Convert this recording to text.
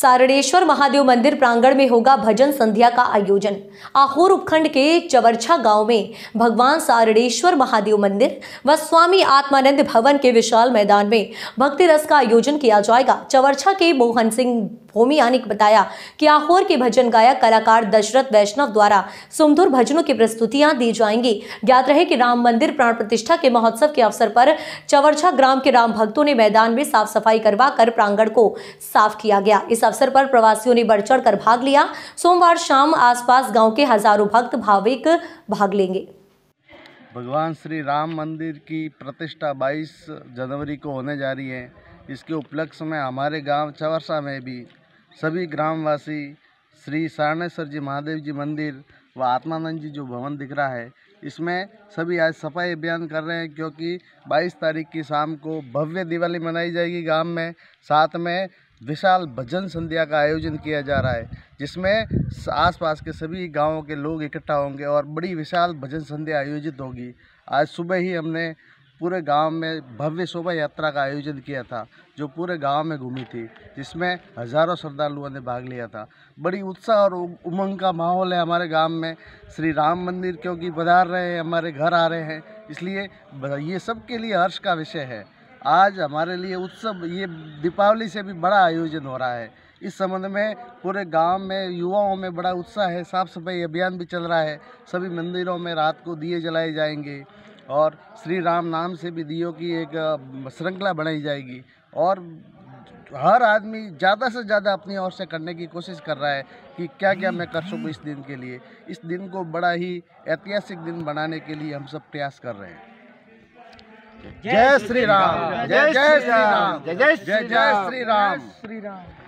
सारणेश्वर महादेव मंदिर प्रांगण में होगा भजन संध्या का आयोजन आहोर उपखंड के चवरछा गांव में भगवान सारणेश्वर महादेव मंदिर व स्वामी आत्मानंद भवन के विशाल मैदान में भक्ति रस का आयोजन किया जाएगा चवरछा के मोहन सिंह होमी बताया कि आहोर के भजन गायक कलाकार दशरथ वैष्णव द्वारा सुमधुर भजनों की प्रस्तुतियां दी जाएंगी ज्ञात रहे कि राम मंदिर प्राण प्रतिष्ठा के महोत्सव के अवसर पर चवरछा ग्राम के राम भक्तों ने मैदान में साफ सफाई करवा कर प्रांगण को साफ किया गया इस अवसर पर प्रवासियों ने बढ़ चढ़ कर भाग लिया सोमवार शाम आसपास गाँव के हजारों भक्त भाविक भाग लेंगे भगवान श्री राम मंदिर की प्रतिष्ठा 22 जनवरी को होने जा रही है इसके उपलक्ष्य में हमारे गांव चवरसा में भी सभी ग्रामवासी श्री सारणेश्वर जी महादेव जी मंदिर व आत्मानंद जी जो भवन दिख रहा है इसमें सभी आज सफाई अभियान कर रहे हैं क्योंकि 22 तारीख की शाम को भव्य दिवाली मनाई जाएगी गांव में साथ में विशाल भजन संध्या का आयोजन किया जा रहा है जिसमें आसपास के सभी गांवों के लोग इकट्ठा होंगे और बड़ी विशाल भजन संध्या आयोजित होगी आज सुबह ही हमने पूरे गांव में भव्य शोभा यात्रा का आयोजन किया था जो पूरे गांव में घूमी थी जिसमें हज़ारों श्रद्धालुओं ने भाग लिया था बड़ी उत्साह और उमंग का माहौल है हमारे गांव में श्री राम मंदिर क्योंकि बधार रहे हैं हमारे घर आ रहे हैं इसलिए ये सब के लिए हर्ष का विषय है आज हमारे लिए उत्सव ये दीपावली से भी बड़ा आयोजन हो रहा है इस संबंध में पूरे गांव में युवाओं में बड़ा उत्साह है साफ सफाई अभियान भी चल रहा है सभी मंदिरों में रात को दिए जलाए जाएंगे और श्री राम नाम से विधियों की एक श्रृंखला बनाई जाएगी और हर आदमी ज़्यादा से ज़्यादा अपनी ओर से करने की कोशिश कर रहा है कि क्या क्या मैं कर सकूँ इस दिन के लिए इस दिन को बड़ा ही ऐतिहासिक दिन बनाने के लिए हम सब प्रयास कर रहे हैं जय श्री राम जय जय श्री राम जय जय श्री राम श्री राम